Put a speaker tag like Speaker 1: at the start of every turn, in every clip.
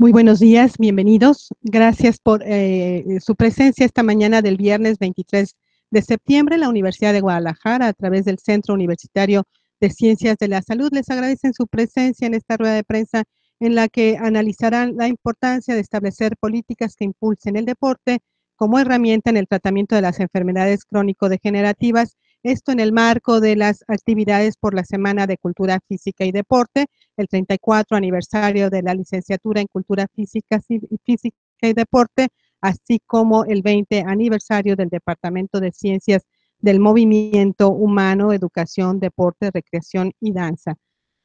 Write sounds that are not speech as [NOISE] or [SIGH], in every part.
Speaker 1: Muy buenos días, bienvenidos. Gracias por eh, su presencia esta mañana del viernes 23 de septiembre. en La Universidad de Guadalajara, a través del Centro Universitario de Ciencias de la Salud, les agradecen su presencia en esta rueda de prensa en la que analizarán la importancia de establecer políticas que impulsen el deporte como herramienta en el tratamiento de las enfermedades crónico-degenerativas esto en el marco de las actividades por la Semana de Cultura Física y Deporte, el 34 aniversario de la licenciatura en Cultura Física, Física y Deporte, así como el 20 aniversario del Departamento de Ciencias del Movimiento Humano, Educación, Deporte, Recreación y Danza,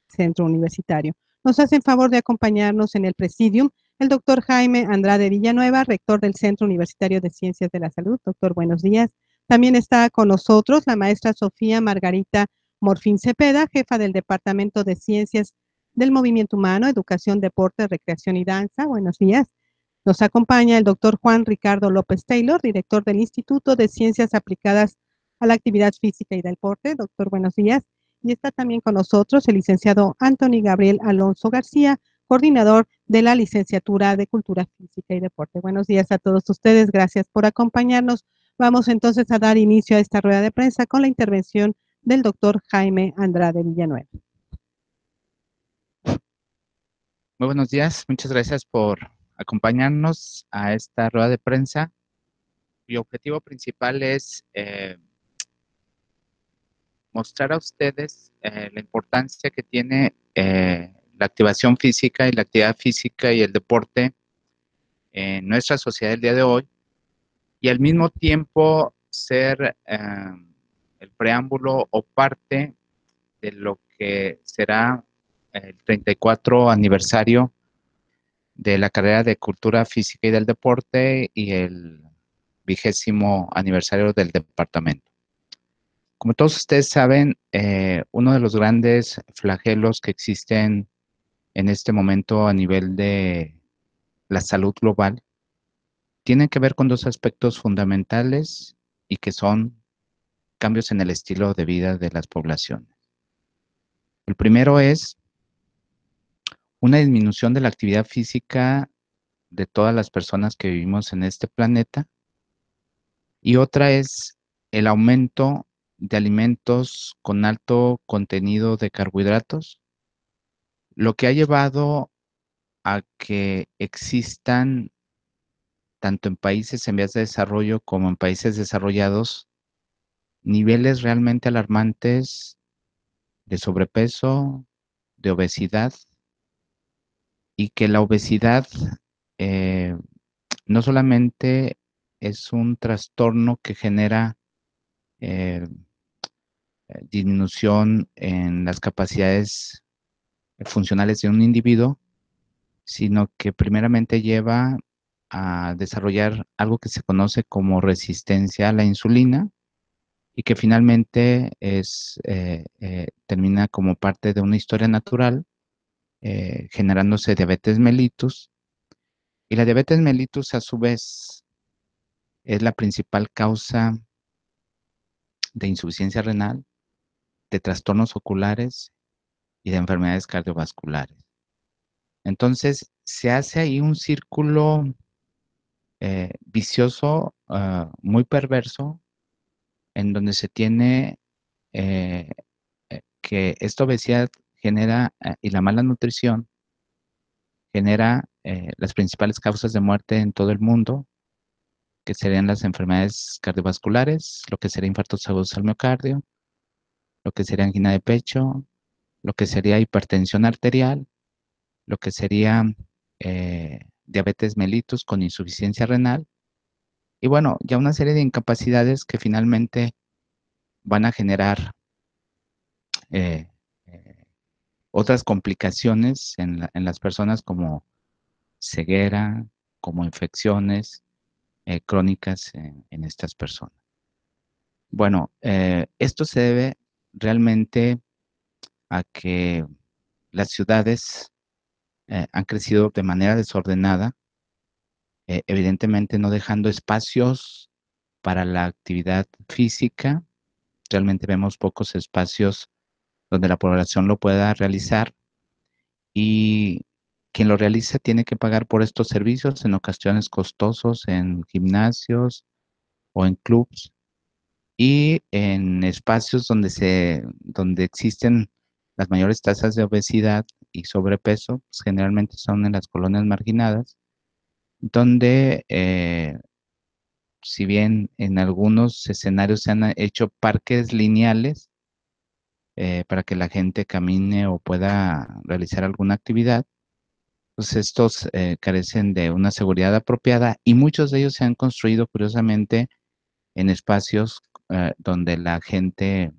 Speaker 1: Centro Universitario. Nos hacen favor de acompañarnos en el presidium el doctor Jaime Andrade Villanueva, rector del Centro Universitario de Ciencias de la Salud. Doctor, buenos días. También está con nosotros la maestra Sofía Margarita Morfín Cepeda, jefa del Departamento de Ciencias del Movimiento Humano, Educación, Deporte, Recreación y Danza. Buenos días. Nos acompaña el doctor Juan Ricardo López Taylor, director del Instituto de Ciencias Aplicadas a la Actividad Física y Deporte. Doctor, buenos días. Y está también con nosotros el licenciado Anthony Gabriel Alonso García, coordinador de la Licenciatura de Cultura Física y Deporte. Buenos días a todos ustedes. Gracias por acompañarnos. Vamos entonces a dar inicio a esta rueda de prensa con la intervención del doctor Jaime Andrade Villanueva.
Speaker 2: Muy buenos días, muchas gracias por acompañarnos a esta rueda de prensa. Mi objetivo principal es eh, mostrar a ustedes eh, la importancia que tiene eh, la activación física y la actividad física y el deporte en nuestra sociedad el día de hoy y al mismo tiempo ser eh, el preámbulo o parte de lo que será el 34 aniversario de la carrera de Cultura Física y del Deporte y el vigésimo aniversario del departamento. Como todos ustedes saben, eh, uno de los grandes flagelos que existen en este momento a nivel de la salud global tienen que ver con dos aspectos fundamentales y que son cambios en el estilo de vida de las poblaciones. El primero es una disminución de la actividad física de todas las personas que vivimos en este planeta y otra es el aumento de alimentos con alto contenido de carbohidratos, lo que ha llevado a que existan tanto en países en vías de desarrollo como en países desarrollados, niveles realmente alarmantes de sobrepeso, de obesidad, y que la obesidad eh, no solamente es un trastorno que genera eh, disminución en las capacidades funcionales de un individuo, sino que primeramente lleva a desarrollar algo que se conoce como resistencia a la insulina y que finalmente es, eh, eh, termina como parte de una historia natural, eh, generándose diabetes mellitus. Y la diabetes mellitus a su vez es la principal causa de insuficiencia renal, de trastornos oculares y de enfermedades cardiovasculares. Entonces, se hace ahí un círculo eh, vicioso, ah, muy perverso, en donde se tiene eh, eh, que esta obesidad genera y la mala nutrición genera las principales causas de muerte en todo el mundo, que serían las enfermedades cardiovasculares, lo que sería infarto agudos al miocardio, lo que sería angina de pecho, lo que sería hipertensión arterial, lo que sería diabetes mellitus con insuficiencia renal y bueno, ya una serie de incapacidades que finalmente van a generar eh, eh, otras complicaciones en, las personas como ceguera, como infecciones eh, crónicas en, estas personas. Bueno, esto se debe realmente a que las ciudades eh, han crecido de manera desordenada, eh, evidentemente no dejando espacios para la actividad física. Realmente vemos pocos espacios donde la población lo pueda realizar y quien lo realiza tiene que pagar por estos servicios en ocasiones costosos en gimnasios o en clubs y en espacios donde se donde existen las mayores tasas de obesidad y sobrepeso pues, generalmente son en las colonias marginadas, donde eh, si bien en algunos escenarios se han hecho parques lineales eh, para que la gente camine o pueda realizar alguna actividad, pues estos eh, carecen de una seguridad apropiada y muchos de ellos se han construido curiosamente en espacios donde la gente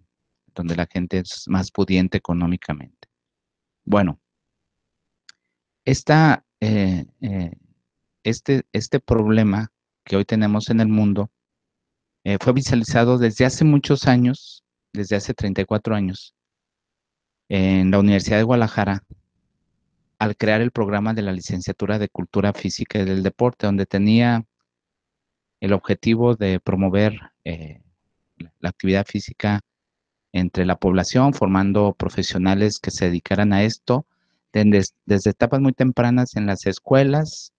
Speaker 2: donde la gente es más pudiente económicamente. Bueno, eh, eh, este, este, problema que hoy tenemos en el mundo eh, fue visualizado desde hace muchos años, desde hace 34 años, en la Universidad de Guadalajara, al crear el programa de la licenciatura de Cultura Física y del Deporte, donde tenía el objetivo de promover la actividad física entre la población, formando profesionales que se dedicaran a esto desde, etapas muy tempranas en las escuelas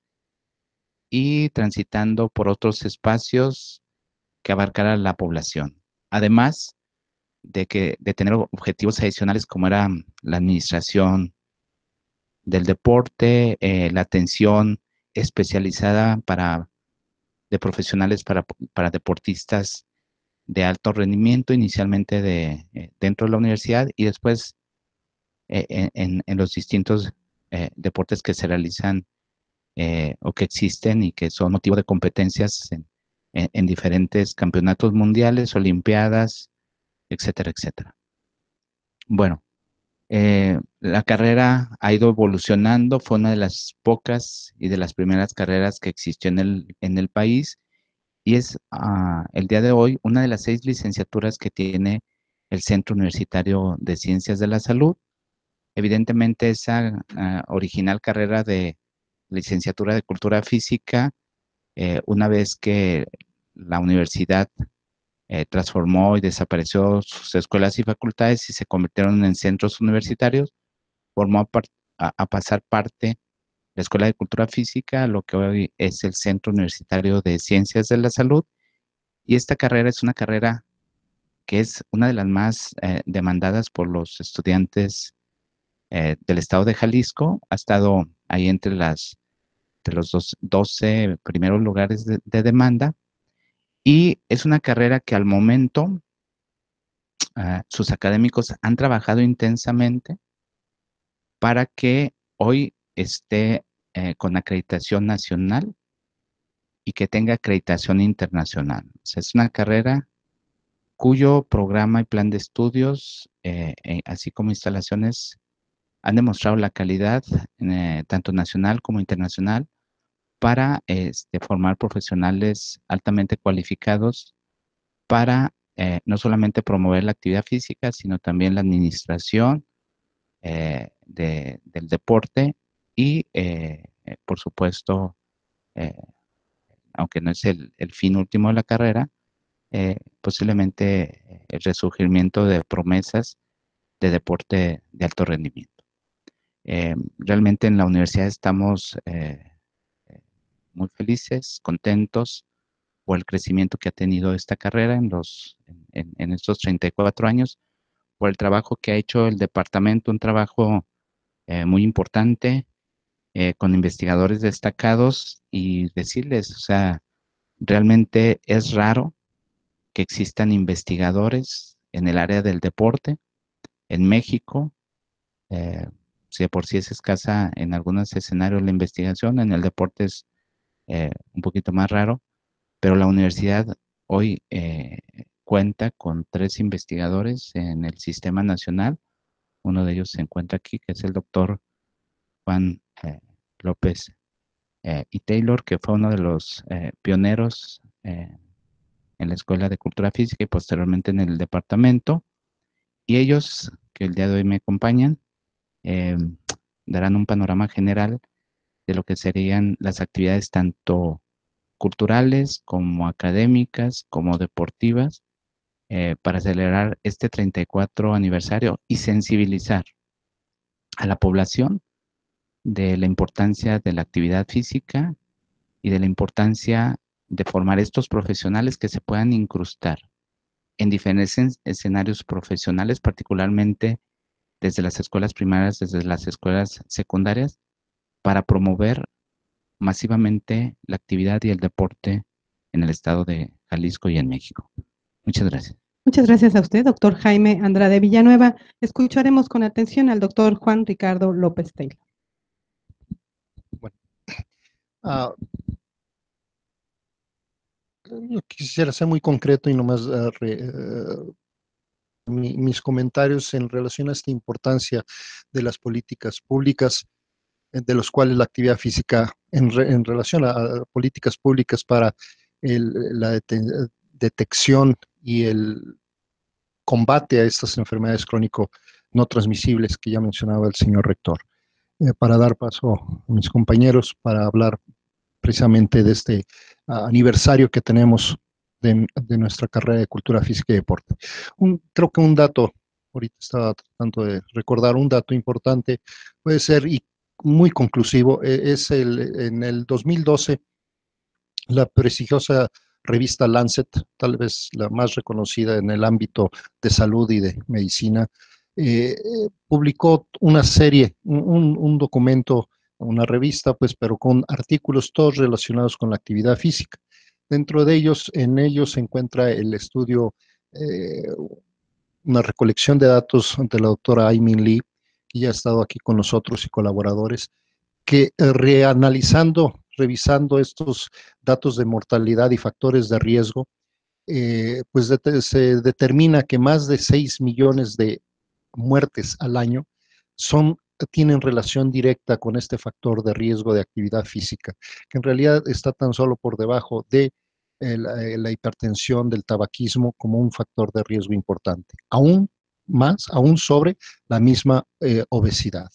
Speaker 2: y transitando por otros espacios que abarcaran la población. Además de, que, de tener objetivos adicionales como era mm, la administración del deporte, eh, la atención especializada de profesionales para, deportistas de alto rendimiento, inicialmente de, eh, dentro de la universidad y después e, e, en, los distintos eh, deportes que se realizan eh, o que existen y que son motivo de competencias en, diferentes campeonatos mundiales, olimpiadas, etcétera, etcétera. Bueno, eh, la carrera ha ido evolucionando, fue una de las pocas y de las primeras carreras que existió en el, país y es ah, el día de hoy una de las seis licenciaturas que tiene el Centro Universitario de Ciencias de la Salud Evidentemente esa ah, original carrera de licenciatura de cultura física, eh, una vez que la universidad eh, transformó y desapareció sus escuelas y facultades y se convirtieron en centros universitarios, formó a, pasar parte la Escuela de Cultura Física, lo que hoy es el Centro Universitario de Ciencias de la Salud. Y esta carrera es una carrera que es una de las más eh, demandadas por los estudiantes eh, del estado de Jalisco. Ha estado ahí entre, las, entre los 12 primeros lugares de, demanda. Y es una carrera que al momento ah, sus académicos han trabajado intensamente para que hoy esté eh, con acreditación nacional y que tenga acreditación internacional. es una carrera cuyo programa y plan de estudios, eh, así como instalaciones, han demostrado la calidad, eh, tanto nacional como internacional, para este, formar profesionales altamente cualificados para eh, no solamente promover la actividad física, sino también la administración eh, del deporte y, por supuesto, aunque no es el, fin último de la carrera, posiblemente el resurgimiento de promesas de deporte de alto rendimiento. Eh, realmente en la universidad estamos eh, eh, muy felices, contentos por el crecimiento que ha tenido esta carrera en, los, en, estos 34 años, por el trabajo que ha hecho el departamento, un trabajo muy importante con investigadores destacados y decirles, o sea, realmente es raro que existan investigadores en el área del deporte en México de por sí es escasa en algunos escenarios la investigación, en el deporte es eh, un poquito más raro, pero la universidad hoy eh, cuenta con tres investigadores en el sistema nacional. Uno de ellos se encuentra aquí, que es el doctor Juan eh, López y Taylor, que fue uno de los pioneros en la Escuela de Cultura Física y posteriormente en el departamento. Y ellos, que el día de hoy me acompañan, eh, darán un panorama general de lo que serían las actividades tanto culturales como académicas, como deportivas, eh, para celebrar este 34 aniversario y sensibilizar a la población de la importancia de la actividad física y de la importancia de formar estos profesionales que se puedan incrustar en diferentes escenarios profesionales, particularmente desde las escuelas primarias, desde las escuelas secundarias, para promover masivamente la actividad y el deporte en el estado de Jalisco y en México. Muchas
Speaker 1: gracias. Muchas gracias a usted, doctor Jaime Andrade Villanueva. Escucharemos con atención al doctor Juan Ricardo López Taylor.
Speaker 3: Bueno, ah, yo quisiera ser muy concreto y nomás ah, eh, mis comentarios en relación a esta importancia de las políticas públicas, eh, de los cuales la actividad física en, relación a, políticas públicas para la detección y el combate a estas enfermedades crónico no transmisibles que ya mencionaba el señor rector. Eh, para dar paso a mis compañeros para hablar precisamente de este ah, aniversario que tenemos de, nuestra carrera de cultura física y deporte. Un, creo que un dato, ahorita estaba tratando de recordar, un dato importante puede ser y muy conclusivo, e, es el, en el 2012 la prestigiosa revista Lancet, tal vez la más reconocida en el ámbito de salud y de medicina, eh, publicó una serie, un, un, documento, una revista, pues, pero con artículos todos relacionados con la actividad física. Dentro de ellos, en ellos se encuentra el estudio, eh, una recolección de datos ante la doctora Aimin Lee, que ya ha estado aquí con nosotros y colaboradores, que eh, reanalizando, revisando estos datos de mortalidad y factores de riesgo, eh, pues se determina que más de 6 millones de muertes al año son tienen relación directa con este factor de riesgo de actividad física, que en realidad está tan solo por debajo de eh, la, hipertensión, del tabaquismo, como un factor de riesgo importante, aún más, aún sobre la misma eh, obesidad.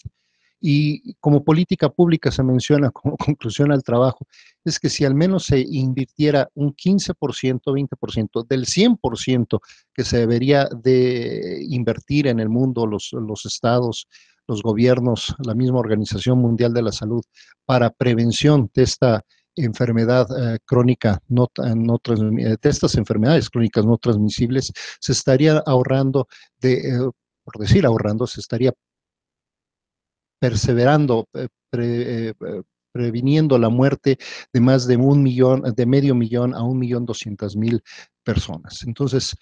Speaker 3: Y como política pública se menciona como [LAUGHS] conclusión al trabajo, es que si al menos se invirtiera un 15%, 20% del 100% que se debería de invertir en el mundo, los, los estados, los gobiernos, la misma Organización Mundial de la Salud, para prevención de esta enfermedad eh, crónica, eh, eh, de estas enfermedades crónicas no transmisibles, se estaría ahorrando, de, por decir ahorrando, se estaría perseverando, previniendo la muerte de más de un millón, de medio millón a un millón doscientas mil personas. Entonces,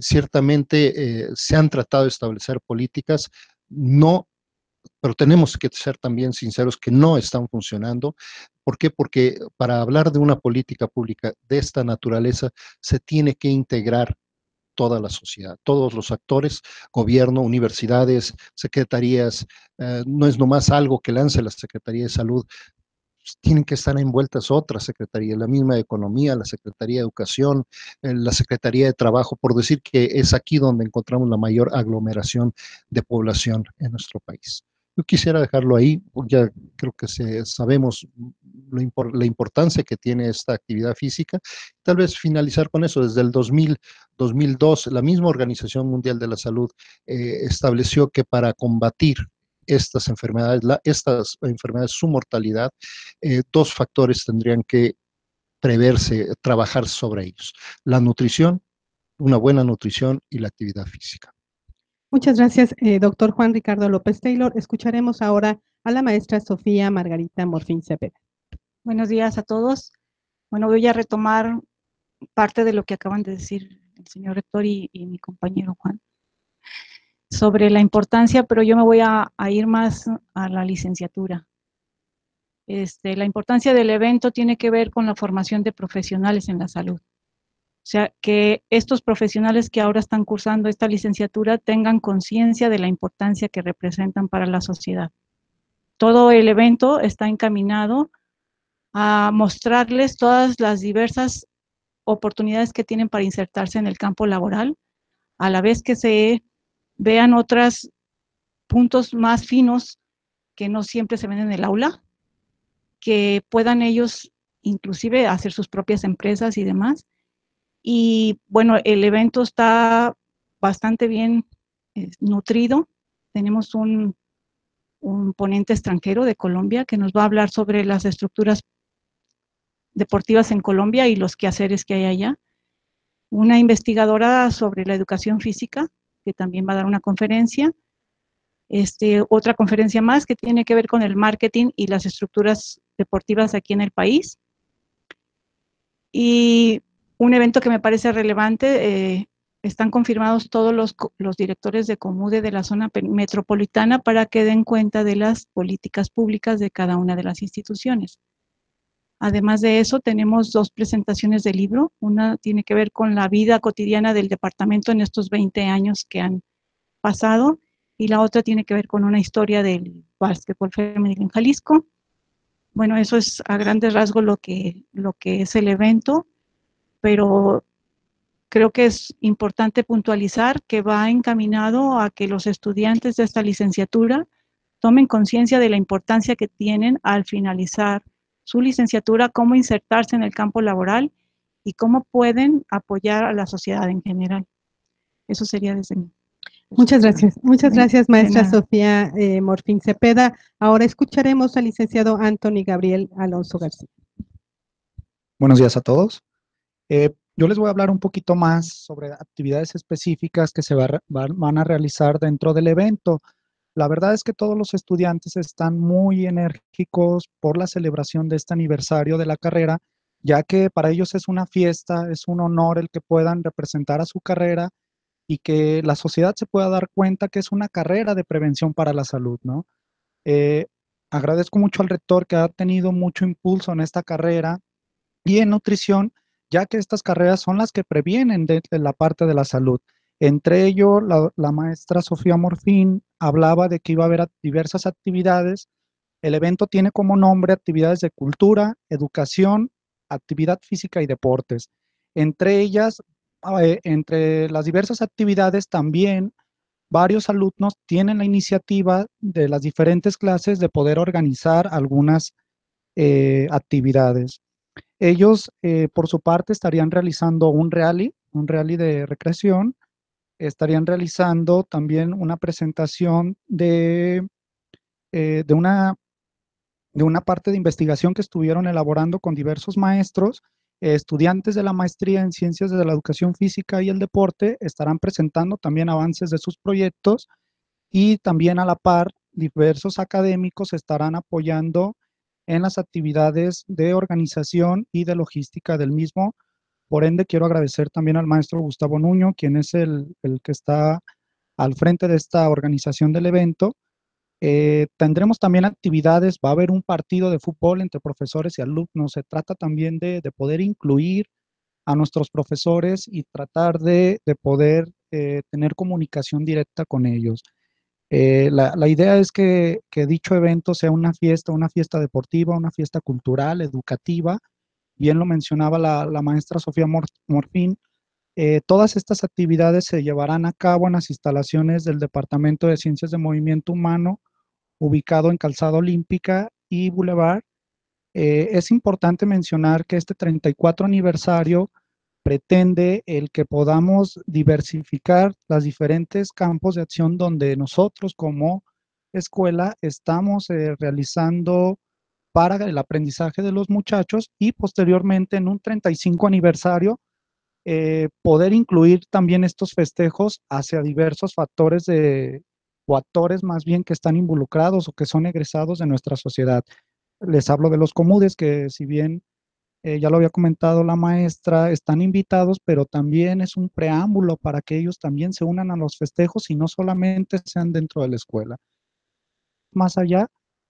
Speaker 3: ciertamente se han tratado de establecer políticas, no pero tenemos que ser también sinceros que no están funcionando. ¿Por qué? Porque para hablar de una política pública de esta naturaleza se tiene que integrar toda la sociedad, todos los actores, gobierno, universidades, secretarías, eh, no es nomás algo que lance la Secretaría de Salud, pues, tienen que estar envueltas otras secretarías, la misma de Economía, la Secretaría de Educación, eh, la Secretaría de Trabajo, por decir que es aquí donde encontramos la mayor aglomeración de población en nuestro país. Yo quisiera dejarlo ahí, ya creo que se, sabemos la importancia que tiene esta actividad física. Tal vez finalizar con eso, desde el 2000, 2002, la misma Organización Mundial de la Salud eh, estableció que para combatir estas enfermedades, estas enfermedades, su mortalidad, eh, dos factores tendrían que preverse, trabajar sobre ellos. La nutrición, una buena nutrición y la actividad física.
Speaker 1: Muchas gracias, eh, doctor Juan Ricardo López Taylor. Escucharemos ahora a la maestra Sofía Margarita Morfín Cepeda. Buenos días a todos. Bueno, voy a retomar parte de lo que acaban de decir el señor rector
Speaker 4: y, mi compañero Juan sobre la importancia, pero yo me voy a, a ir más a la licenciatura. Este, la importancia del evento tiene que ver con la formación de profesionales en la salud. O sea, que estos profesionales que ahora están cursando esta licenciatura tengan conciencia de la importancia que representan para la sociedad. Todo el evento está encaminado a mostrarles todas las diversas oportunidades que tienen para insertarse en el campo laboral, a la vez que se vean otros puntos más finos que no siempre se ven en el aula, que puedan ellos inclusive hacer sus propias empresas y demás, y bueno, el evento está bastante bien eh, nutrido. Tenemos un, un ponente extranjero de Colombia que nos va a hablar sobre las estructuras deportivas en Colombia y los quehaceres que hay allá. Una investigadora sobre la educación física, que también va a dar una conferencia. Este, otra conferencia más que tiene que ver con el marketing y las estructuras deportivas aquí en el país. Y un evento que me parece relevante, eh, están confirmados todos los, directores de Comude de la zona metropolitana para que den cuenta de las políticas públicas de cada una de las instituciones. Además de eso, tenemos dos presentaciones de libro. Una tiene que ver con la vida cotidiana del departamento en estos 20 años que han pasado y la otra tiene que ver con una historia del básquetbol femenino en Jalisco. Bueno, eso es a grandes rasgos lo que, lo que es el evento pero creo que es importante puntualizar que va encaminado a que los estudiantes de esta licenciatura tomen conciencia de la importancia que tienen al finalizar su licenciatura, cómo insertarse en el campo laboral y cómo pueden apoyar a la sociedad en general.
Speaker 1: Eso sería desde mí. Muchas gracias. Muchas gracias, maestra Sofía eh, Morfín Cepeda. Ahora escucharemos al licenciado Anthony Gabriel Alonso García.
Speaker 5: Buenos días a todos. Eh, yo les voy a hablar un poquito más sobre actividades específicas que se van a realizar dentro del evento. La verdad es que todos los estudiantes están muy enérgicos por la celebración de este aniversario de la carrera, ya que para ellos es una fiesta, es un honor el que puedan representar a su carrera y que la sociedad se pueda dar cuenta que es una carrera de prevención para la salud, ¿no? Eh, agradezco mucho al rector que ha tenido mucho impulso en esta carrera y en nutrición ya que estas carreras son las que previenen de, la parte de la salud. Entre ellos, la, maestra Sofía Morfín hablaba de que iba a haber diversas actividades. El evento tiene como nombre actividades de cultura, educación, actividad física y deportes. Entre ellas, ah, eh, entre las diversas actividades también varios alumnos tienen la iniciativa de las diferentes clases de poder organizar algunas eh, actividades. Ellos, eh, por su parte, estarían realizando un rally, un rally de recreación, estarían realizando también una presentación de, eh, de, una, de una parte de investigación que estuvieron elaborando con diversos maestros, estudiantes de la maestría en ciencias de la educación física y el deporte, estarán presentando también avances de sus proyectos y también a la par diversos académicos estarán apoyando en las actividades de organización y de logística del mismo. Por ende, quiero agradecer también al maestro Gustavo Nuño, quien es el, que está al frente de esta organización del evento. Eh, tendremos también actividades, va a haber un partido de fútbol entre profesores y alumnos. Se trata también de, poder incluir a nuestros profesores y tratar de, poder eh, tener comunicación directa con ellos. Eh, la, idea es que, dicho evento sea una fiesta, una fiesta deportiva, una fiesta cultural, educativa. Bien lo mencionaba la, maestra Sofía Morfín. Eh, todas estas actividades se llevarán a cabo en las instalaciones del Departamento de Ciencias de Movimiento Humano, ubicado en Calzada Olímpica y Boulevard. Eh, es importante mencionar que este 34 aniversario pretende el que podamos diversificar las diferentes campos de acción donde nosotros como escuela estamos eh, realizando para el aprendizaje de los muchachos y posteriormente en un 35 aniversario eh, poder incluir también estos festejos hacia diversos factores de, o actores más bien que están involucrados o que son egresados de nuestra sociedad. Les hablo de los comudes que si bien eh, ya lo había comentado la maestra, están invitados, pero también es un preámbulo para que ellos también se unan a los festejos y no solamente sean dentro de la escuela. Más allá,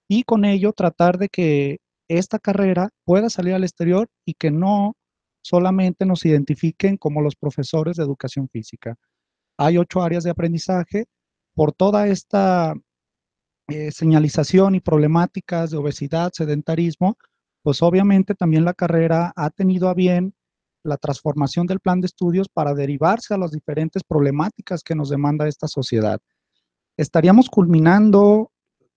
Speaker 5: y con ello tratar de que esta carrera pueda salir al exterior y que no solamente nos identifiquen como los profesores de educación física. Hay ocho áreas de aprendizaje. Por toda esta eh, señalización y problemáticas de obesidad, sedentarismo, pues obviamente también la carrera ha tenido a bien la transformación del plan de estudios para derivarse a las diferentes problemáticas que nos demanda esta sociedad. Estaríamos culminando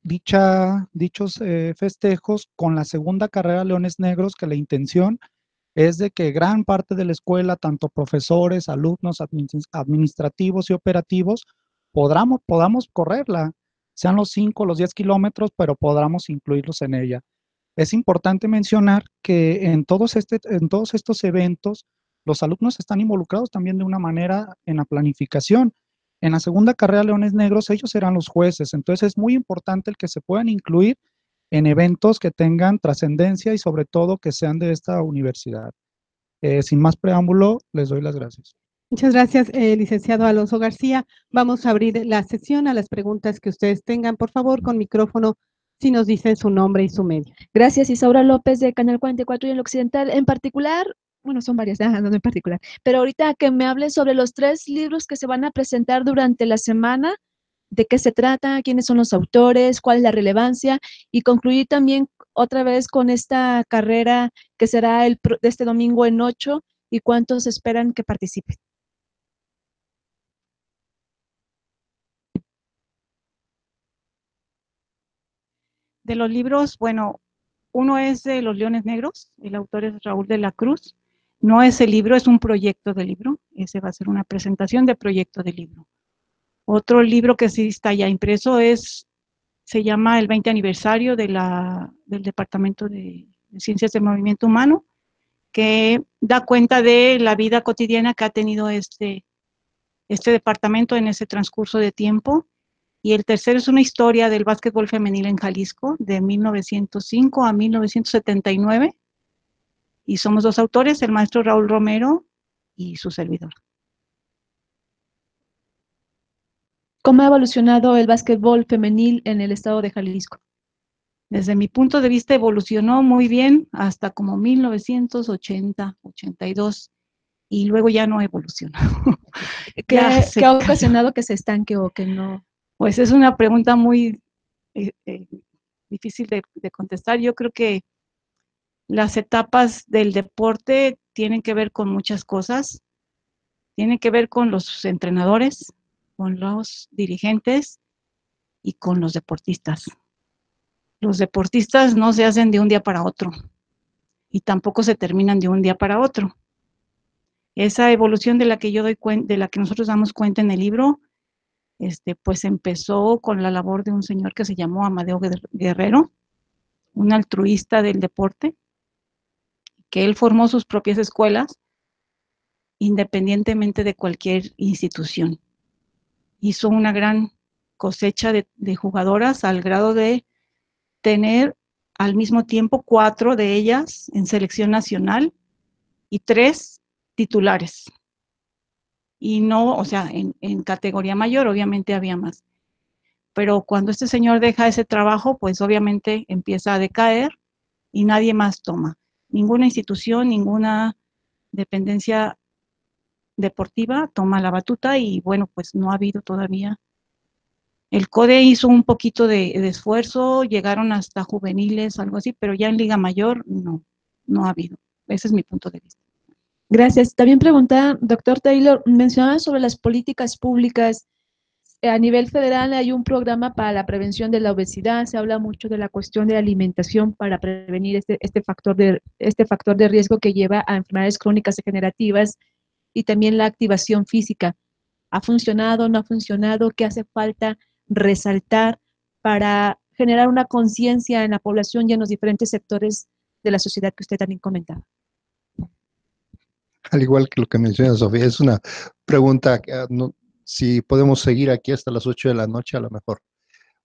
Speaker 5: dicha, dichos eh, festejos con la segunda carrera Leones Negros, que la intención es de que gran parte de la escuela, tanto profesores, alumnos, administrativos y operativos, podamos, podamos correrla, sean los 5, los 10 kilómetros, pero podamos incluirlos en ella. Es importante mencionar que este, en todos, estos eventos los alumnos están involucrados también de una manera en la planificación. En la segunda carrera Leones Negros ellos serán los jueces, entonces es muy importante el que se puedan incluir en eventos que tengan trascendencia y sobre todo que sean de esta universidad. Eh, sin más preámbulo, les doy las gracias.
Speaker 1: Muchas gracias, eh, licenciado Alonso García. Vamos a abrir la sesión a las preguntas que ustedes tengan, por favor, con micrófono si nos dicen su nombre y su medio.
Speaker 6: Gracias, Isaura
Speaker 1: López de Canal 44 y el Occidental.
Speaker 6: En particular, bueno, son varias, [LAUGHS] ah, no, en particular, pero ahorita que me hables sobre los tres libros que se van a presentar durante la semana, de qué se trata, quiénes son los autores, cuál es la relevancia y concluir también otra vez con esta carrera que será el, de este domingo en 8 y cuántos esperan que participen.
Speaker 4: De los libros, bueno, uno es de Los Leones Negros, el autor es Raúl de la Cruz. No es el libro, es un proyecto de libro. Ese va a ser una presentación de proyecto de libro. Otro libro que sí está ya impreso es, se llama El 20 aniversario de la, del Departamento de, Ciencias del Movimiento Humano, que da cuenta de la vida cotidiana que ha tenido este, este departamento en ese transcurso de tiempo. Y el tercero es una historia del básquetbol femenil en Jalisco de 1905 a 1979. Y somos dos autores, el maestro Raúl Romero y su servidor.
Speaker 6: ¿Cómo ha evolucionado el básquetbol femenil en el estado de Jalisco? Desde mi punto de vista evolucionó muy bien hasta como
Speaker 4: 1980, 82 y luego ya no evolucionó. [LAUGHS]
Speaker 6: ¿Qué, ¿Qué ha ocasionado que se estanque o que no? Pues es una pregunta muy eh, eh,
Speaker 4: difícil de, contestar. Yo creo que las etapas del deporte tienen que ver con muchas cosas. Tienen que ver con los entrenadores, con los dirigentes y con los deportistas. Los deportistas no se hacen de un día para otro y tampoco se terminan de un día para otro. Esa evolución de la que yo doy de la que nosotros damos cuenta en el libro este, pues empezó con la labor de un señor que se llamó Amadeo Guerrero, un altruista del deporte, que él formó sus propias escuelas independientemente de cualquier institución. Hizo una gran cosecha de, de jugadoras al grado de tener al mismo tiempo cuatro de ellas en selección nacional y tres titulares y no, o sea, en, categoría mayor obviamente había más. Pero cuando este señor deja ese trabajo, pues obviamente empieza a decaer y nadie más toma. Ninguna institución, ninguna dependencia deportiva toma la batuta y bueno, pues no ha habido todavía. El CODE hizo un poquito de esfuerzo, llegaron hasta juveniles, algo así, pero ya en Liga Mayor no, no ha habido.
Speaker 6: Ese es mi punto de vista. Gracias. También preguntaba, doctor Taylor, mencionaba sobre las políticas públicas. Eh, a nivel federal hay un programa para la prevención de la obesidad. Se habla mucho de la cuestión de alimentación para prevenir este, este, factor, de, este factor de riesgo que lleva a enfermedades crónicas degenerativas y también la activación física. ¿Ha funcionado? ¿No ha funcionado? ¿Qué hace falta resaltar para generar una conciencia en la población y en los diferentes sectores de la sociedad que usted también comentaba?
Speaker 3: al igual que lo que menciona Sofía, es una pregunta ah, si podemos seguir aquí hasta las 8 de la noche, a lo mejor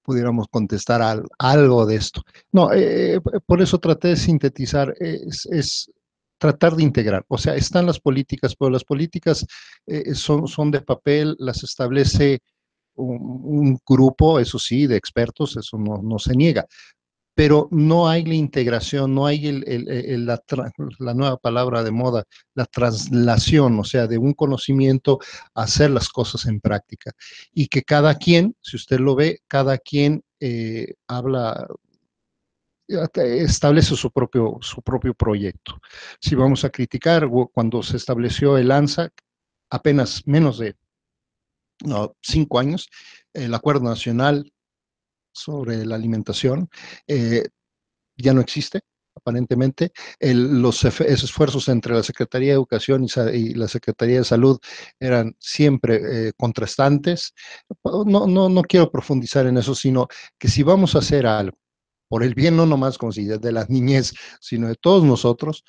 Speaker 3: pudiéramos contestar algo de esto. No, eh, eh, por eso traté de sintetizar, es, tratar de integrar. O sea, están las políticas, pero las políticas eh, son, son de papel, las establece un, grupo, eso sí, de expertos, eso no, no se niega, pero no hay la integración, no hay la, nueva palabra de moda, la traslación, o sea, de un conocimiento a hacer las cosas en práctica. Y que cada quien, si usted lo ve, cada quien eh, habla establece su propio, su propio proyecto. Si vamos a criticar, cuando se estableció el ANSA, apenas menos de cinco años, el Acuerdo Nacional sobre la alimentación eh, ya no existe, aparentemente. los esfuerzos entre la Secretaría de Educación y, la Secretaría de Salud eran siempre eh, contrastantes. Pues, no, no, quiero profundizar en eso, sino que si vamos a hacer algo, por el bien no nomás de las niñez, sino de todos nosotros,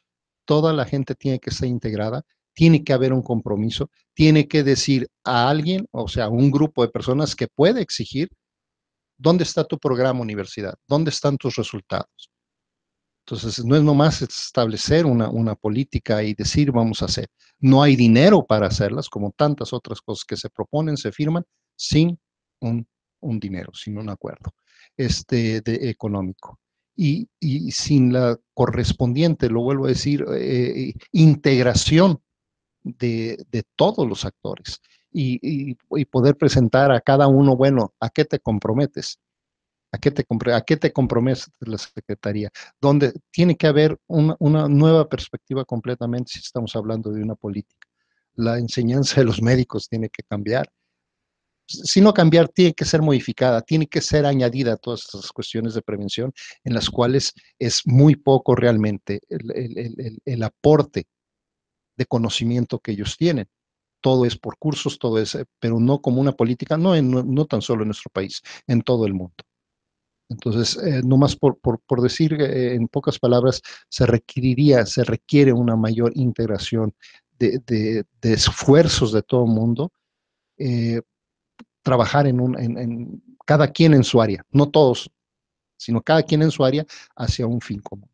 Speaker 3: toda la gente tiene que estar integrada, tiene que haber un compromiso, tiene que decir a alguien, o sea, un grupo de personas que puede exigir ¿Dónde está tu programa universidad? ¿Dónde están tus resultados? Entonces, no es nomás establecer una, política y decir vamos a hacer. No hay dinero para hacerlas, como tantas otras cosas que se proponen, se firman, sin un, dinero, sin un acuerdo este, de, económico. Y, sin la correspondiente, lo vuelvo a decir, eh, integración de, de todos los actores y, poder presentar a cada uno, bueno, ¿a qué te comprometes? ¿A qué te, a te comprometes la Secretaría? Donde tiene que haber una, nueva perspectiva completamente si estamos hablando de una política. La enseñanza de los médicos tiene que cambiar si no cambiar, tiene que ser modificada, tiene que ser añadida a todas estas cuestiones de prevención, en las cuales es muy poco realmente el, el, aporte de conocimiento que ellos tienen todo es por cursos, todo es, eh, pero no como una política, no, en, no, tan solo en nuestro país, en todo el mundo. Entonces, eh, no más por, decir eh, en pocas palabras, se requeriría, se requiere una mayor integración de, esfuerzos de todo el mundo, trabajar en, un, en cada quien en su área, no todos, sino cada quien en su área hacia un fin común.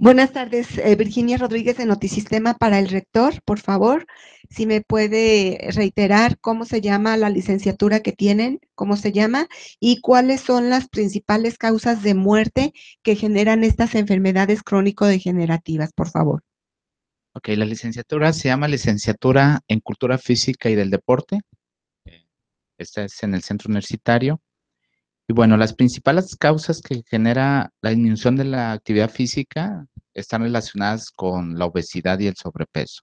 Speaker 1: Buenas tardes, eh, Virginia Rodríguez de Notisistema para el rector, por favor, si me puede reiterar cómo se llama la licenciatura que tienen, cómo se llama y cuáles son las principales causas de muerte que generan estas enfermedades crónico-degenerativas, por favor.
Speaker 2: Ok, la licenciatura se llama Licenciatura en Cultura Física y del Deporte. Eh, esta es en el centro universitario. Y bueno, las principales causas que genera la disminución de la actividad física están relacionadas con la obesidad y el sobrepeso.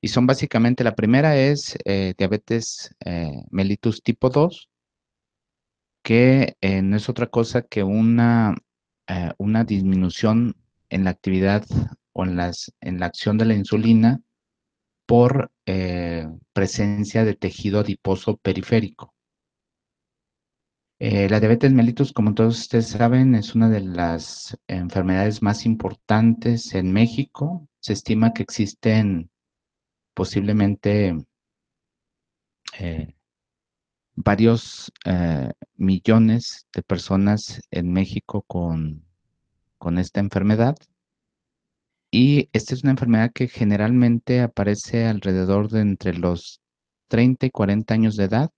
Speaker 2: Y son básicamente, la primera es eh, diabetes eh, mellitus tipo 2, que eh, no es otra cosa que una, una disminución en la actividad o las, en la acción de la insulina por presencia de tejido adiposo periférico. Eh, la diabetes mellitus, como todos ustedes saben, es una de las enfermedades más importantes en México. Se estima que existen posiblemente eh, varios eh, millones de personas en México con esta enfermedad. Y esta es una enfermedad que generalmente aparece alrededor de entre los 30 y 40 años de edad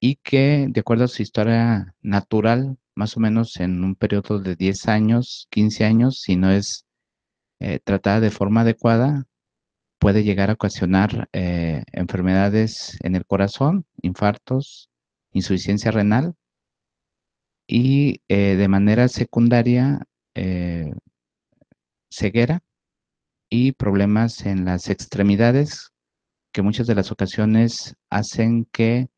Speaker 2: y que de acuerdo a su historia natural, más o menos en un periodo de 10 años, 15 años, si no es eh, tratada de forma adecuada, puede llegar a ocasionar eh, enfermedades en el corazón, infartos, insuficiencia renal y eh, de manera secundaria ceguera y problemas en las extremidades que muchas de las ocasiones hacen que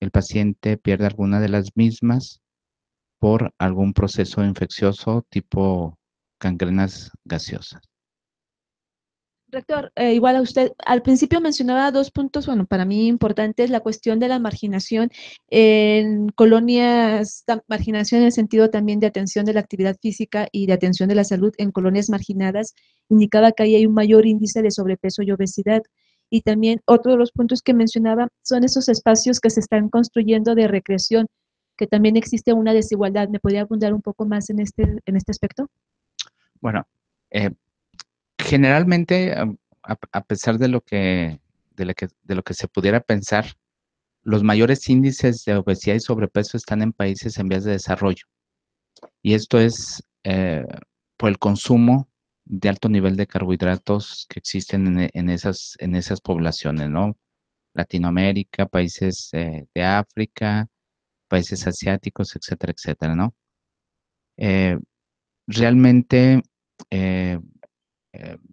Speaker 2: el paciente pierde alguna de las mismas por algún proceso infeccioso tipo gangrenas gaseosas.
Speaker 6: Rector, eh, igual a usted, al principio mencionaba dos puntos, bueno, para mí importantes, la cuestión de la marginación en colonias, marginación en el sentido también de atención de la actividad física y de atención de la salud en colonias marginadas, indicaba que ahí hay un mayor índice de sobrepeso y obesidad. Y también otro de los puntos que mencionaba son esos espacios que se están construyendo de recreación, que también existe una desigualdad. ¿Me podría abundar un poco más en este, en este aspecto?
Speaker 2: Bueno, eh, generalmente, a, pesar de lo, que, de, lo que se pudiera pensar, los mayores índices de obesidad y sobrepeso están en países en vías de desarrollo. Y esto es eh, por el consumo de alto nivel de carbohidratos que existen en, e, esas, en esas poblaciones, ¿no? Latinoamérica, países eh, de África, países asiáticos, etcétera, etcétera, ¿no? Eh, realmente eh,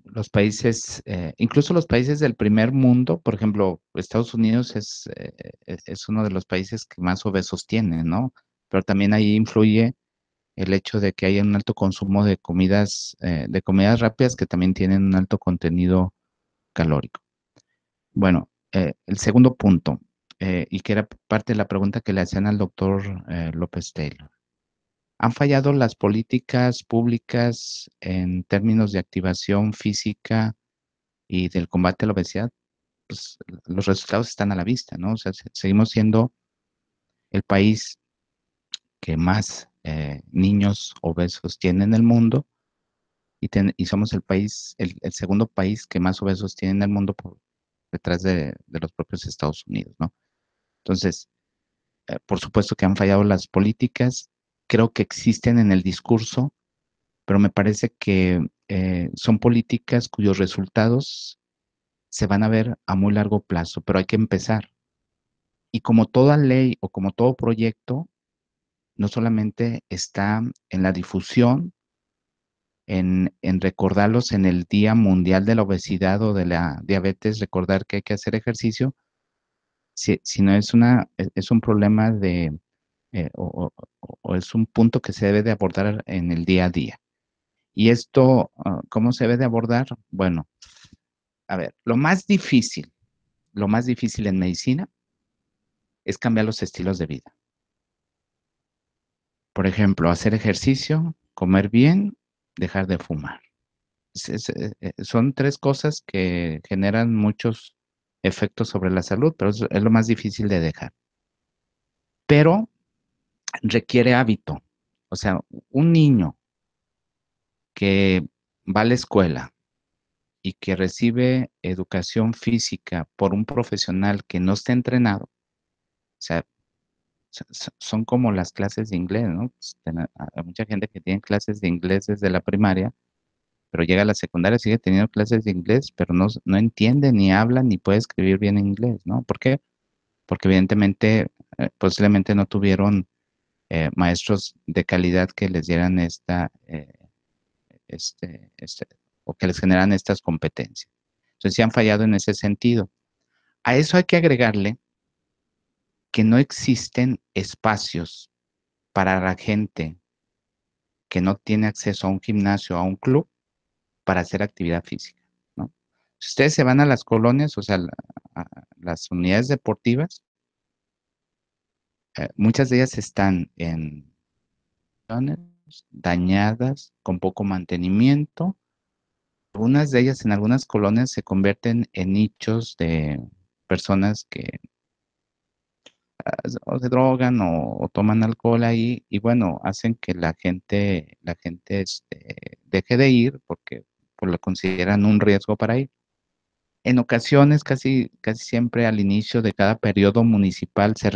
Speaker 2: los países, incluso los países del primer mundo, por ejemplo, Estados Unidos es, e, e, es uno de los países que más obesos tiene, ¿no? Pero también ahí influye el hecho de que haya un alto consumo de comidas, eh, de comidas rápidas que también tienen un alto contenido calórico. Bueno, eh, el segundo punto, eh, y que era parte de la pregunta que le hacían al doctor López Taylor. ¿Han fallado las políticas públicas en términos de activación física y del combate a la obesidad? Pues, los resultados están a la vista, ¿no? O sea, seguimos siendo el país que más eh, niños obesos tienen en el mundo y, somos el país, el, segundo país que más obesos tiene en el mundo por, detrás de, los propios Estados Unidos, ¿no? Entonces, eh, por supuesto que han fallado las políticas, creo que existen en el discurso, pero me parece que eh, son políticas cuyos resultados se van a ver a muy largo plazo, pero hay que empezar. Y como toda ley o como todo proyecto, no solamente está en la difusión, en, recordarlos en el Día Mundial de la Obesidad o de la Diabetes, recordar que hay que hacer ejercicio, si, sino es, una, e, es un problema de, eh, o, o, es un punto que se debe de abordar en el día a día. Y esto, ah, ¿cómo se debe de abordar? Bueno, a ver, lo más difícil, lo más difícil en medicina es cambiar los estilos de vida. Por ejemplo, hacer ejercicio, comer bien, dejar de fumar. Eh, eh, son tres cosas que generan muchos efectos sobre la salud, pero es lo más difícil de dejar. Pero requiere hábito. O sea, un niño que va a la escuela y que recibe educación física por un profesional que no está entrenado, o sea, son como las clases de inglés, ¿no? Hay pues, mucha gente que tiene clases de inglés desde la primaria, pero llega a la secundaria, sigue teniendo clases de inglés, pero no, entiende, ni habla, ni puede escribir bien inglés, ¿no? ¿Por qué? Porque evidentemente, eh, posiblemente no tuvieron eh, maestros de calidad que les dieran esta, eh, este, este, o que les generan estas competencias. Entonces, sí han fallado en ese sentido. A eso hay que agregarle que no existen espacios para la gente que no tiene acceso a un gimnasio, a un club, para hacer actividad física. Si ustedes se van a las colonias, o sea, a las unidades deportivas, eh, muchas de ellas están en dañadas, con poco mantenimiento. Algunas de ellas en algunas colonias se convierten en nichos de personas que o se drogan o, toman alcohol ahí y bueno, hacen que la gente, la gente este, deje de ir porque pues, lo consideran un riesgo para ir. En ocasiones, casi, casi siempre al inicio de cada periodo municipal, se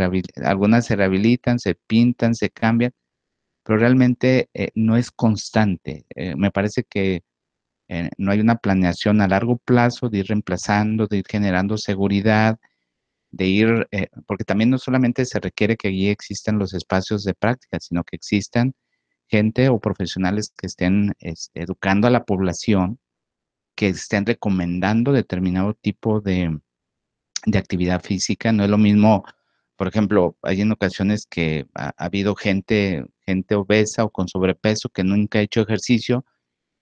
Speaker 2: algunas se rehabilitan, se pintan, se cambian, pero realmente eh, no es constante. Eh, me parece que eh, no hay una planeación a largo plazo de ir reemplazando, de ir generando seguridad, de ir, eh, porque también no solamente se requiere que allí existan los espacios de práctica, sino que existan gente o profesionales que estén este, educando a la población, que estén recomendando determinado tipo de, actividad física. No es lo mismo, por ejemplo, hay en ocasiones que ha, habido gente, gente obesa o con sobrepeso que nunca ha hecho ejercicio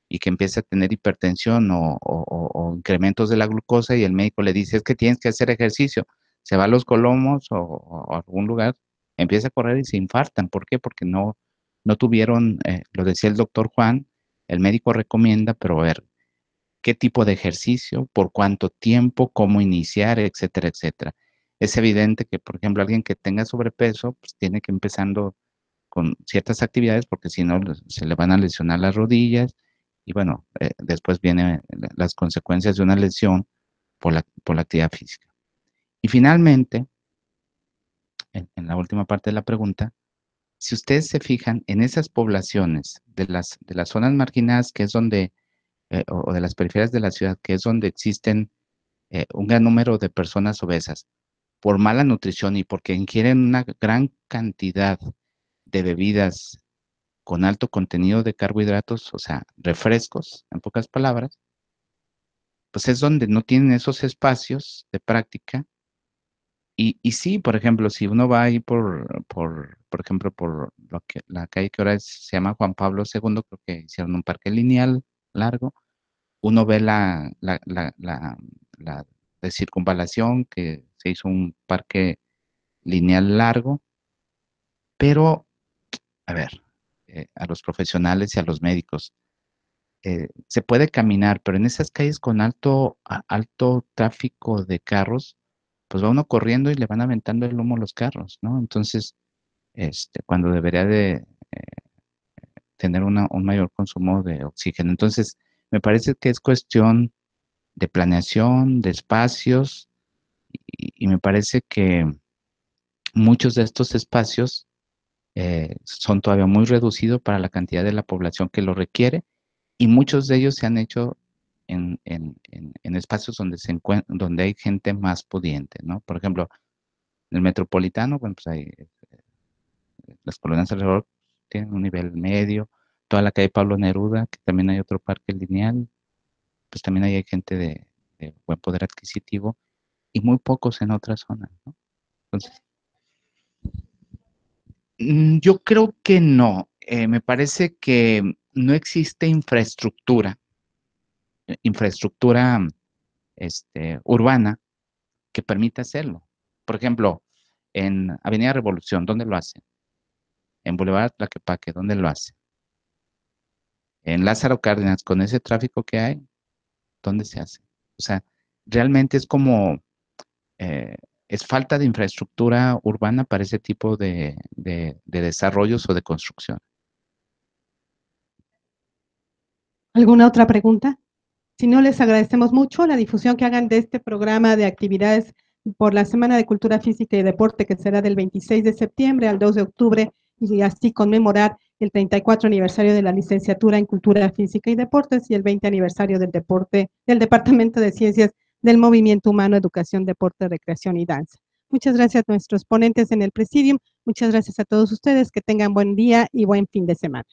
Speaker 2: y que empieza a tener hipertensión o, o incrementos de la glucosa y el médico le dice, es que tienes que hacer ejercicio se va a los Colomos o, a algún lugar, empieza a correr y se infartan. ¿Por qué? Porque no, no tuvieron, eh, lo decía el doctor Juan, el médico recomienda, pero a ver qué tipo de ejercicio, por cuánto tiempo, cómo iniciar, etcétera, etcétera. Es evidente que, por ejemplo, alguien que tenga sobrepeso, pues tiene que empezando con ciertas actividades porque si no se le van a lesionar las rodillas y bueno, eh, después vienen eh, las consecuencias de una lesión por la, por la actividad física. Y finalmente, en, la última parte de la pregunta, si ustedes se fijan en esas poblaciones de las, de las zonas marginadas, que es donde, eh, o, de las periferias de la ciudad, que es donde existen eh, un gran número de personas obesas, por mala nutrición y porque ingieren una gran cantidad de bebidas con alto contenido de carbohidratos, o sea, refrescos, en pocas palabras, pues es donde no tienen esos espacios de práctica y, sí, por ejemplo, si uno va ahí por, por, ejemplo, por lo que, la calle que ahora se llama Juan Pablo II, creo que hicieron un parque lineal largo, uno ve la, la, circunvalación, que se hizo un parque lineal largo, pero, a ver, eh, a los profesionales y a los médicos, eh, se puede caminar, pero en esas calles con alto, alto tráfico de carros, pues va uno corriendo y le van aventando el humo a los carros, ¿no? Entonces, este, cuando debería de eh, tener un mayor consumo de oxígeno. Entonces, me parece que es cuestión de planeación, de espacios, y, me parece que muchos de estos espacios eh, son todavía muy reducidos para la cantidad de la población que lo requiere, y muchos de ellos se han hecho en, espacios donde, se donde hay gente más pudiente, ¿no? Por ejemplo, en el metropolitano, bueno, pues hay eh, eh, las colonias alrededor tienen un nivel medio, toda la calle Pablo Neruda, que también hay otro parque lineal, pues también hay gente de, buen poder adquisitivo y muy pocos en otras zonas, ¿no? Entonces, mm, yo creo que no. Eh, me parece que no existe infraestructura infraestructura este, urbana que permita hacerlo. Por ejemplo, en Avenida Revolución, ¿dónde lo hacen? En Boulevard Tlaquepaque, ¿dónde lo hacen? En Lázaro Cárdenas, con ese tráfico que hay, ¿dónde se hace? O sea, realmente es como, eh, es falta de infraestructura urbana para ese tipo de desarrollos o de construcción.
Speaker 1: ¿Alguna otra pregunta? Si no, les agradecemos mucho la difusión que hagan de este programa de actividades por la Semana de Cultura Física y Deporte, que será del 26 de septiembre al 2 de octubre, y así conmemorar el 34 aniversario de la licenciatura en Cultura Física y Deportes y el 20 aniversario del deporte del Departamento de Ciencias del Movimiento Humano, Educación, Deporte, Recreación y Danza. Muchas gracias a nuestros ponentes en el Presidium. Muchas gracias a todos ustedes. Que tengan buen día y buen fin de semana.